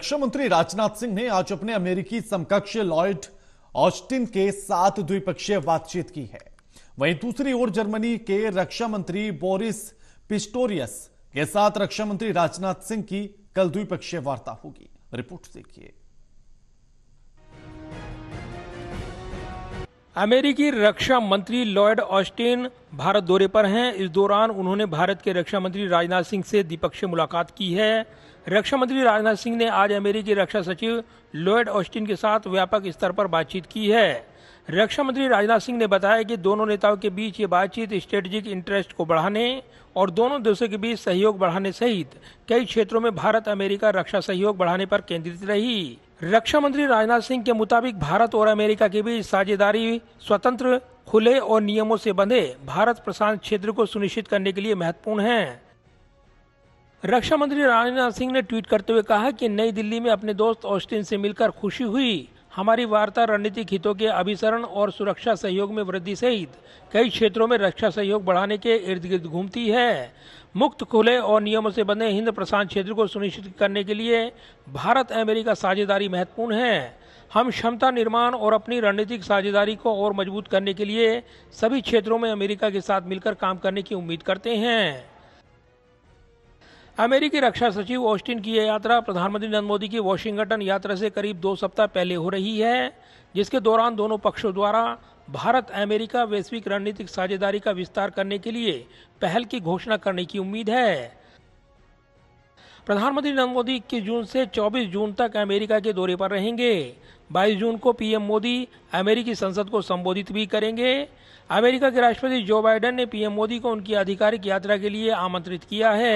रक्षा मंत्री राजनाथ सिंह ने आज अपने अमेरिकी समकक्ष लॉयड ऑस्टिन के साथ द्विपक्षीय बातचीत की है वहीं दूसरी ओर जर्मनी के रक्षा मंत्री बोरिस पिस्टोरियस के साथ रक्षा मंत्री राजनाथ सिंह की कल द्विपक्षीय वार्ता होगी रिपोर्ट देखिए अमेरिकी रक्षा मंत्री लॉयड ऑस्टिन भारत दौरे पर हैं इस दौरान उन्होंने भारत के रक्षा मंत्री राजनाथ सिंह से द्विपक्षीय मुलाकात की है रक्षा मंत्री राजनाथ सिंह ने आज अमेरिकी रक्षा सचिव लॉयड ऑस्टिन के साथ व्यापक स्तर पर बातचीत की है रक्षा मंत्री राजनाथ सिंह ने बताया कि दोनों नेताओं के बीच ये बातचीत स्ट्रेटेजिक इंटरेस्ट को बढ़ाने और दोनों देशों के बीच सहयोग बढ़ाने सहित कई क्षेत्रों में भारत अमेरिका रक्षा सहयोग बढ़ाने पर केंद्रित रही रक्षा मंत्री राजनाथ सिंह के मुताबिक भारत और अमेरिका के बीच साझेदारी स्वतंत्र खुले और नियमों से बंधे भारत प्रशांत क्षेत्र को सुनिश्चित करने के लिए महत्वपूर्ण है रक्षा मंत्री राजनाथ सिंह ने ट्वीट करते हुए कहा कि नई दिल्ली में अपने दोस्त ऑस्टिन से मिलकर खुशी हुई हमारी वार्ता रणनीतिक हितों के अभिसरण और सुरक्षा सहयोग में वृद्धि सहित कई क्षेत्रों में रक्षा सहयोग बढ़ाने के इर्द गिर्द घूमती है मुक्त खुले और नियमों से बने हिंद प्रशांत क्षेत्र को सुनिश्चित करने के लिए भारत अमेरिका साझेदारी महत्वपूर्ण है हम क्षमता निर्माण और अपनी रणनीतिक साझेदारी को और मजबूत करने के लिए सभी क्षेत्रों में अमेरिका के साथ मिलकर काम करने की उम्मीद करते हैं अमेरिकी रक्षा सचिव ऑस्टिन की यह यात्रा प्रधानमंत्री नरेंद्र मोदी की वॉशिंगटन यात्रा से करीब दो सप्ताह पहले हो रही है जिसके दौरान दोनों पक्षों द्वारा भारत अमेरिका वैश्विक रणनीतिक साझेदारी का विस्तार करने के लिए पहल की घोषणा करने की उम्मीद है प्रधानमंत्री नरेंद्र मोदी इक्कीस जून से 24 जून तक अमेरिका के दौरे पर रहेंगे 22 जून को पीएम मोदी अमेरिकी संसद को संबोधित भी करेंगे अमेरिका के राष्ट्रपति जो बाइडेन ने पीएम मोदी को उनकी आधिकारिक यात्रा के लिए आमंत्रित किया है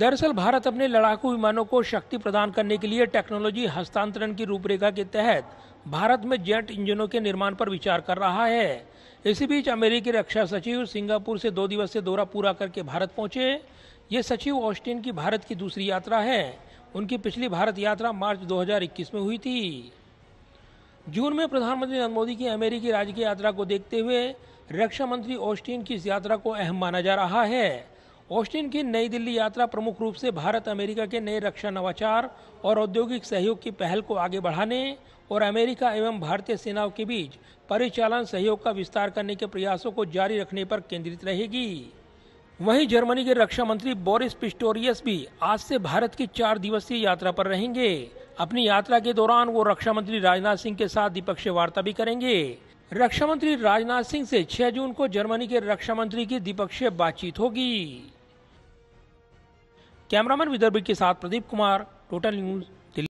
दरअसल भारत अपने लड़ाकू विमानों को शक्ति प्रदान करने के लिए टेक्नोलॉजी हस्तांतरण की रूपरेखा के तहत भारत में जेट इंजनों के निर्माण पर विचार कर रहा है इसी बीच अमेरिकी रक्षा सचिव सिंगापुर से दो दिवसीय दौरा पूरा करके भारत पहुंचे ये सचिव ऑस्टिन की भारत की दूसरी यात्रा है उनकी पिछली भारत यात्रा मार्च 2021 में हुई थी जून में प्रधानमंत्री नरेंद्र मोदी की अमेरिकी राज्य की यात्रा को देखते हुए रक्षा मंत्री ऑस्टिन की इस यात्रा को अहम माना जा रहा है ऑस्टिन की नई दिल्ली यात्रा प्रमुख रूप से भारत अमेरिका के नए रक्षा नवाचार और औद्योगिक सहयोग की पहल को आगे बढ़ाने और अमेरिका एवं भारतीय सेनाओं के बीच परिचालन सहयोग का विस्तार करने के प्रयासों को जारी रखने पर केंद्रित रहेगी वहीं जर्मनी के रक्षा मंत्री बोरिस पिस्टोरियस भी आज से भारत की चार दिवसीय यात्रा पर रहेंगे अपनी यात्रा के दौरान वो रक्षा मंत्री राजनाथ सिंह के साथ द्विपक्षीय वार्ता भी करेंगे रक्षा मंत्री राजनाथ सिंह से 6 जून को जर्मनी के रक्षा मंत्री की द्विपक्षीय बातचीत होगी कैमरामैन विदर्भ के साथ प्रदीप कुमार टोटल न्यूज़